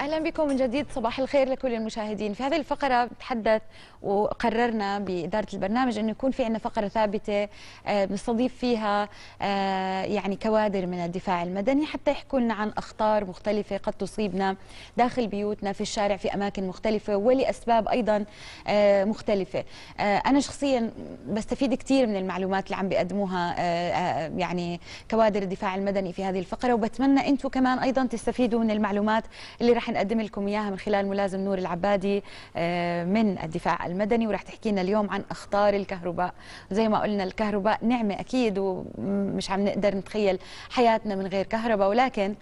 اهلا بكم من جديد صباح الخير لكل المشاهدين في هذه الفقره تحدث وقررنا باداره البرنامج انه يكون في عندنا فقره ثابته آه، بنستضيف فيها آه، يعني كوادر من الدفاع المدني حتى يحكوا لنا عن اخطار مختلفه قد تصيبنا داخل بيوتنا في الشارع في اماكن مختلفه ولاسباب ايضا آه، مختلفه انا شخصيا بستفيد كثير من المعلومات اللي عم بيقدموها يعني كوادر الدفاع المدني في هذه الفقره وبتمنى انتم كمان ايضا تستفيدوا من المعلومات اللي رح نقدم لكم اياها من خلال ملازم نور العبادي آه، من الدفاع المدني وراح تحكي لنا اليوم عن اخطار الكهرباء زي ما قلنا الكهرباء نعمه اكيد ومش عم نقدر نتخيل حياتنا من غير كهرباء ولكن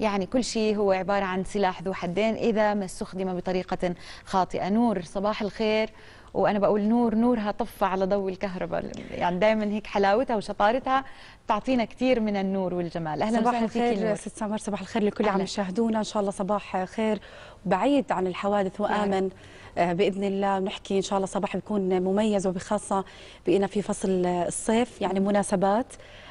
يعني كل شيء هو عباره عن سلاح ذو حدين اذا ما استخدم بطريقه خاطئه نور صباح الخير وانا بقول نور نورها طفى على ضوء الكهرباء يعني دائما هيك حلاوتها وشطارتها بتعطينا كثير من النور والجمال اهلا صباح الخير ست سمر صباح الخير لكل اللي عم يشاهدونا ان شاء الله صباح خير بعيد عن الحوادث وامن آه، باذن الله بنحكي ان شاء الله صباح بيكون مميز وبخاصه بقينا في فصل الصيف يعني مناسبات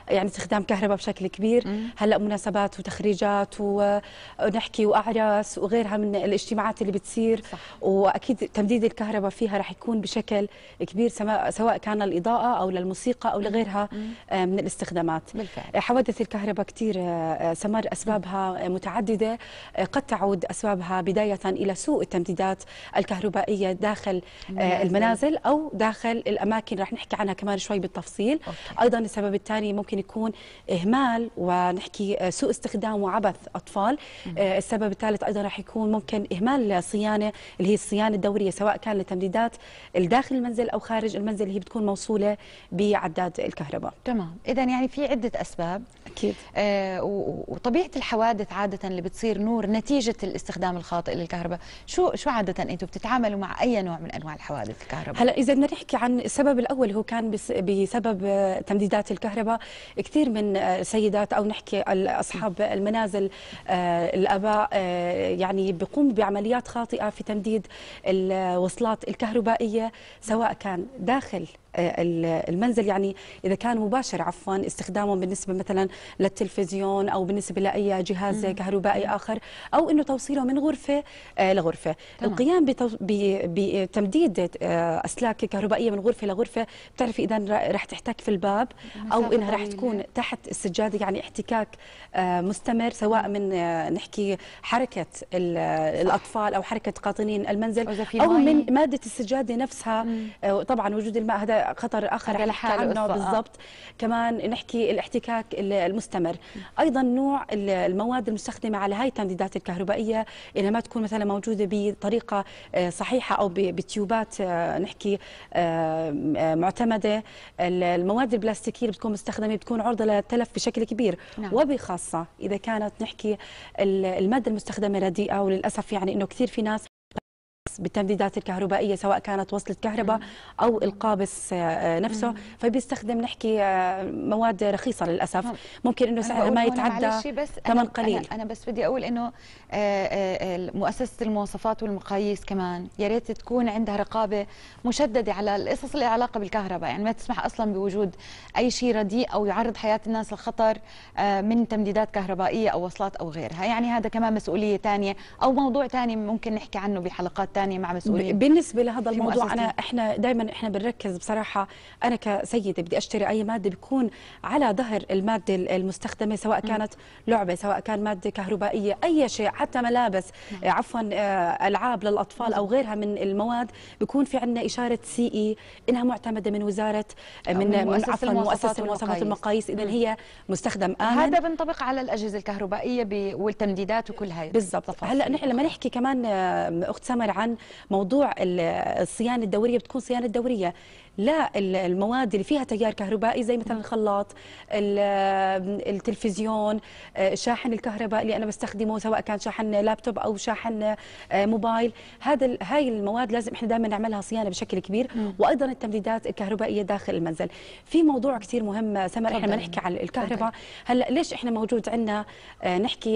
يعني استخدام كهرباء بشكل كبير هلا مناسبات وتخريجات ونحكي واعراس وغيرها من الاجتماعات اللي بتصير صح. واكيد تمديد الكهرباء فيها رح يكون بشكل كبير سواء كان للاضاءه او للموسيقى او لغيرها آه، من الاستخدامات بالفعل. آه، حوادث الكهرباء كثير آه، سمر اسبابها متعدده قد تعود اسبابها بدايه الى سوء التمديدات الكهربائيه داخل المنازل او داخل الاماكن رح نحكي عنها كمان شوي بالتفصيل أوكي. ايضا السبب الثاني ممكن ممكن يكون إهمال ونحكي آه، سوء استخدام وعبث أطفال آه، السبب الثالث أيضا راح يكون ممكن إهمال صيانة اللي هي الصيانة الدورية سواء كان لتمديدات داخل المنزل أو خارج المنزل اللي هي بتكون موصولة بعداد الكهرباء تمام إذا يعني في عدة أسباب أكيد آه وطبيعة الحوادث عادة اللي بتصير نور نتيجة الاستخدام الخاطئ للكهرباء شو شو عادة أنتم بتتعاملوا مع أي نوع من أنواع الحوادث الكهرباء هلا إذا بدنا نحكي عن السبب الأول هو كان بسبب آه، تمديدات الكهرباء كثير من آه، السيدات او نحكي اصحاب المنازل آه، الاباء آه، يعني بيقوموا بعمليات خاطئه في تمديد الوصلات الكهربائيه سواء كان داخل المنزل يعني اذا كان مباشر عفوا استخدامه بالنسبه مثلا للتلفزيون او بالنسبه لاي جهاز كهربائي اخر او انه توصيله من غرفه آه، لغرفه تمام. القيام بتمديد آه، اسلاك كهربائيه من غرفه لغرفه بتعرفي اذا رح تحتك في الباب او انها رح تكون تحت السجاده يعني احتكاك آه، مستمر سواء من نحكي حركه الاطفال او حركه قاطنين المنزل او من ماده السجاده نفسها طبعا وجود الماء هذا خطر اخر على حاله آه. بالضبط كمان نحكي الاحتكاك المستمر ايضا نوع المواد المستخدمه على هاي التمديدات الكهربائيه اذا ما تكون مثلا موجوده بطريقه آه، صحيحه او بتيوبات آه، نحكي معتمده المواد البلاستيكيه اللي بتكون مستخدمه بتكون عرضه للتلف بشكل كبير نعم. وبخاصه اذا كانت نحكي الماده المستخدمه رديئه وللاسف يعني انه كثير في ناس بالتمديدات الكهربائيه سواء كانت وصله كهرباء او القابس آه، نفسه فبيستخدم نحكي آه، مواد رخيصه للاسف ممكن انه سعرها ما يتعدى بس ثمن قليل أنا, انا بس بدي اقول انه آه، مؤسسه المواصفات والمقاييس كمان يا ريت تكون عندها رقابه مشدده على القصص اللي علاقه بالكهرباء يعني ما تسمح اصلا بوجود اي شيء رديء او يعرض حياه الناس لخطر من تمديدات كهربائيه او وصلات او غيرها يعني هذا كمان مسؤوليه ثانيه او موضوع ثاني ممكن نحكي عنه بحلقات ثانيه ثانيه مع مسؤولين بالنسبه لهذا الموضوع انا احنا دائما احنا بنركز بصراحه انا كسيده بدي اشتري اي ماده بيكون على ظهر الماده المستخدمه سواء كانت لعبه سواء كان ماده كهربائيه اي شيء حتى ملابس عفوا آه، العاب للاطفال او غيرها من المواد بيكون في عندنا اشاره سي اي انها معتمده من وزاره آه، من من عفوا مؤسسه المواصفات والمقاييس اذا هي مستخدم امن هذا بينطبق على الاجهزه الكهربائيه والتمديدات وكل هاي بالضبط هلا نحن لما نحكي كمان آه، اخت سمر عن موضوع الصيانه الدوريه بتكون صيانه دوريه للمواد اللي فيها تيار كهربائي زي مثلا الخلاط التلفزيون آه، شاحن الكهرباء اللي انا بستخدمه سواء كان شاحن لابتوب او شاحن آه، موبايل هذا هاي المواد لازم احنا دائما نعملها صيانه بشكل كبير وايضا التمديدات الكهربائيه داخل المنزل في موضوع كثير مهم سمر احنا ما نحكي على الكهرباء هلا ليش احنا موجود عندنا آه، نحكي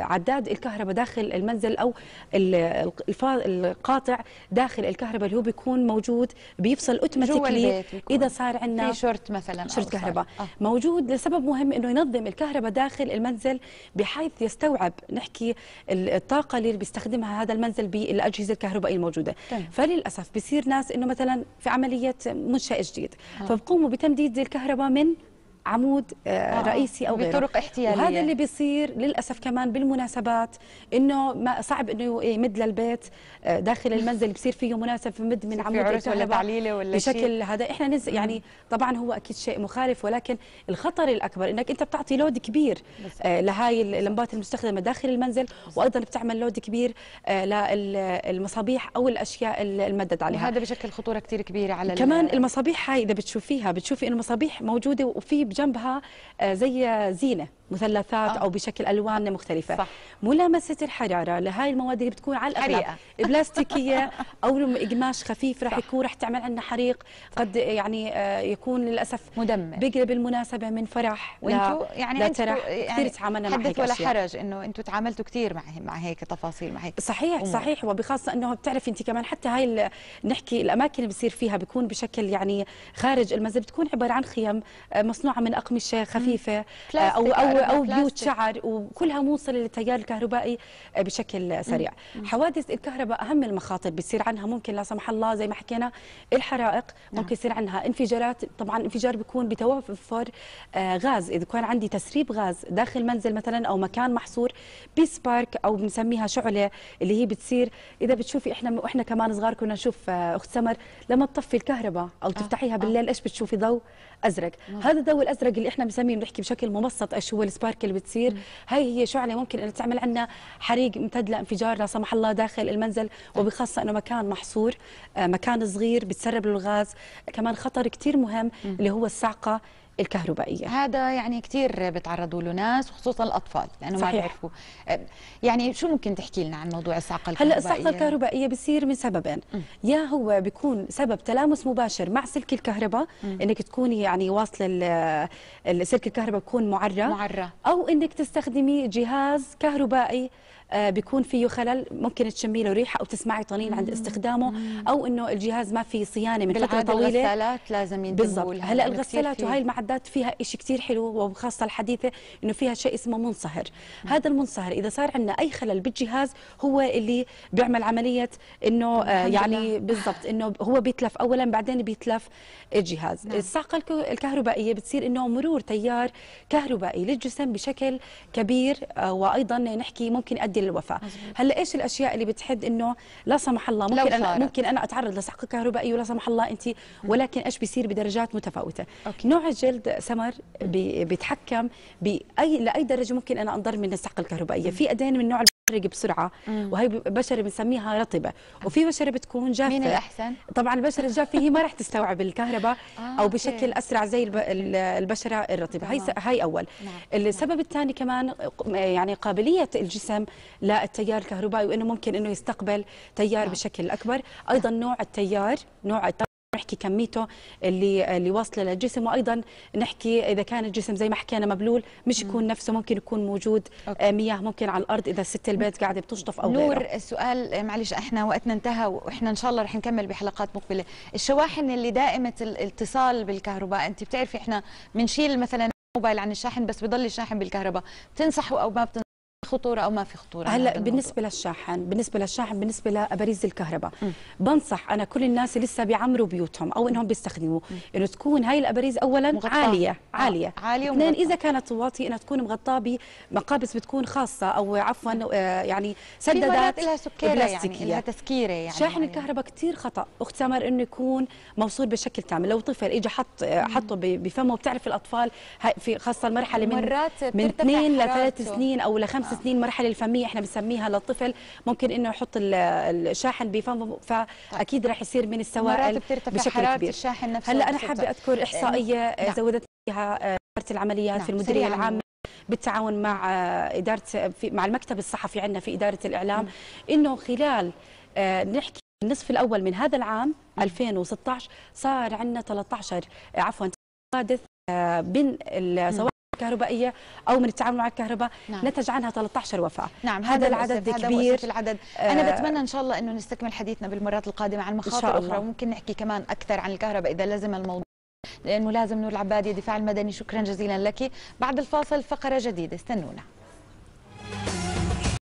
عداد الكهرباء داخل المنزل او القاطع داخل الكهرباء اللي هو بيكون التلفزيون موجود بيفصل اوتوماتيكلي اذا صار عندنا في شورت مثلا شورت كهرباء آه. موجود لسبب مهم انه ينظم الكهرباء داخل المنزل بحيث يستوعب نحكي الطاقه اللي بيستخدمها هذا المنزل بالاجهزه الكهربائيه الموجوده طيب. فللاسف بصير ناس انه مثلا في عمليه منشا جديد آه. فبقوموا بتمديد الكهرباء من عمود آه، آه، آه، رئيسي او غيره بطرق احتياليه وهذا اللي بيصير للاسف كمان بالمناسبات انه ما صعب انه يمد إيه، للبيت داخل المنزل بصير فيه مناسب مد من عمود عرس ولا تعليله ولا بشكل شيء. هذا احنا نز... يعني طبعا هو اكيد شيء مخالف ولكن الخطر الاكبر انك انت بتعطي لود كبير لهي اللمبات المستخدمه داخل المنزل وايضا بتعمل لود كبير للمصابيح او الاشياء المدد عليها وهذا بشكل خطوره كثير كبيره على كمان المصابيح هاي اذا بتشوفيها بتشوفي انه المصابيح موجوده وفي جنبها آه، زي زينه مثلثات أو, آه. أو بشكل ألوان مختلفة صح. ملامسة الحرارة لهاي المواد اللي بتكون على الأغلب حريقة. بلاستيكية أو إقماش خفيف رح يكون رح تعمل عندنا حريق صح. قد يعني آه، يكون للأسف مدمر بقلب المناسبة من فرح وانتوا يعني انتوا يعني كثير تعاملنا مع هيك ولا أشياء. حرج انه انتم تعاملتوا كثير مع مع هيك تفاصيل مع هيك صحيح أمور. صحيح وبخاصة انه بتعرفي انت كمان حتى هاي نحكي الاماكن اللي بصير فيها بيكون بشكل يعني خارج المنزل بتكون عبارة عن خيم آه، مصنوعة من أقمشة خفيفة أو أو او بيوت شعر وكلها موصله للتيار الكهربائي بشكل سريع مم. حوادث الكهرباء اهم المخاطر بيصير عنها ممكن لا سمح الله زي ما حكينا الحرائق نعم. ممكن يصير عنها انفجارات طبعا انفجار بيكون بتوفر آه، غاز اذا كان عندي تسريب غاز داخل منزل مثلا او مكان محصور بسبارك او بنسميها شعله اللي هي بتصير اذا بتشوفي احنا واحنا كمان صغار كنا نشوف آه، اخت سمر لما تطفي الكهرباء او آه. تفتحيها بالليل ايش بتشوفي ضوء ازرق هذا الضوء الازرق اللي احنا بنسميه بنحكي بشكل مبسط ايش هو والسبارك اللي بتصير هاي هي شعله يعني ممكن انها تعمل عنا حريق امتد لانفجار لا سمح الله داخل المنزل وبخاصه انه مكان محصور آه، مكان صغير بتسرب له الغاز كمان خطر كثير مهم اللي هو الصعقه الكهربائيه هذا يعني كثير بتعرضوا له ناس وخصوصا الاطفال لانه صحيح. ما بيعرفوا يعني شو ممكن تحكي لنا عن موضوع الصعقه الكهربائيه هلا الصعقه الكهربائيه بصير من سببين م. يا هو بيكون سبب تلامس مباشر مع سلك الكهرباء م. انك تكوني يعني واصله سلك الكهرباء بكون معرى معرى او انك تستخدمي جهاز كهربائي آه، بيكون فيه خلل ممكن تشمي له ريحه او تسمعي طنين عند استخدامه او انه الجهاز ما في صيانه من فتره طويله الغسالات لازم بالضبط هلا الغسالات وهي المعدات فيها شيء كثير حلو وخاصه الحديثه انه فيها شيء اسمه منصهر هذا المنصهر اذا صار عندنا اي خلل بالجهاز هو اللي بيعمل عمليه انه آه، يعني بالضبط انه هو بيتلف اولا بعدين بيتلف الجهاز نعم. الصاعقه الكهربائيه بتصير انه مرور تيار كهربائي للجسم بشكل كبير آه، وايضا نحكي ممكن يؤدي تؤدي للوفاه هلا ايش الاشياء اللي بتحد انه لا سمح الله ممكن انا ممكن انا اتعرض لسحق كهربائي ولا سمح الله انت ولكن ايش بيصير بدرجات متفاوته أوكي. نوع الجلد سمر بيتحكم باي لاي درجه ممكن انا انضر من السحقه الكهربائيه في ادين من نوع تحرق بسرعه وهي بشره بنسميها رطبه وفي بشره بتكون جافه مين الاحسن طبعا البشره الجافه هي ما راح تستوعب الكهرباء آه او بشكل اسرع زي البشره الرطبه هي هي اول نعم. السبب الثاني كمان يعني قابليه الجسم للتيار الكهربائي وانه ممكن انه يستقبل تيار نعم. بشكل اكبر ايضا نعم. نوع التيار نوع التيار نحكي كميته اللي اللي واصله للجسم وايضا نحكي اذا كان الجسم زي ما حكينا مبلول مش يكون نفسه ممكن يكون موجود أوكي. آه، مياه ممكن على الارض اذا الست البيت قاعده بتشطف او نور غيره. السؤال آه، معلش احنا وقتنا انتهى واحنا ان شاء الله رح نكمل بحلقات مقبله الشواحن اللي دائمه الاتصال بالكهرباء انت بتعرفي احنا بنشيل مثلا موبايل عن الشاحن بس بضل الشاحن بالكهرباء بتنصحوا او ما بتنصحوا خطوره او ما في خطوره هلا بالنسبه للشاحن بالنسبه للشاحن بالنسبه لاباريز الكهرباء م. بنصح انا كل الناس لسه بيعمروا بيوتهم او انهم بيستخدموا انه تكون هاي الاباريز اولا مغطاة. عاليه عاليه آه. عاليه اثنين اذا كانت واطي انها تكون مغطاه بمقابس بتكون خاصه او عفوا آه، يعني سدادات لها سكيره يعني لها تسكيره يعني شاحن الكهرباء كثير خطا اختمر سمر انه يكون موصول بشكل تام لو طفل اجى حط آه، حطه بفمه بتعرف الاطفال في خاصه المرحله من مرات من 2 ل 3 سنين او لخمس آه. سنين مرحله الفميه احنا بنسميها للطفل ممكن انه يحط الشاحن بفمه فاكيد راح يصير من السوائل بشكل حرارة كبير الشاحن نفسه هلا انا حابه اذكر احصائيه يعني نعم. زودت فيها آه، اداره العمليات نعم. في المديريه العامه بالتعاون مع آه، اداره مع المكتب الصحفي عندنا في اداره الاعلام م. انه خلال آه، نحكي النصف الاول من هذا العام 2016 صار عندنا 13 عفوا حوادث بين السواق كهربائيه او من التعامل مع الكهرباء نعم. نتج عنها 13 وفاه نعم هذا, هذا العدد هذا كبير العدد آه انا بتمنى ان شاء الله انه نستكمل حديثنا بالمرات القادمه عن مخاطر اخرى الله. وممكن نحكي كمان اكثر عن الكهرباء اذا لزم الموضوع لانه لازم نور العبادي الدفاع المدني شكرا جزيلا لك بعد الفاصل فقره جديده استنونا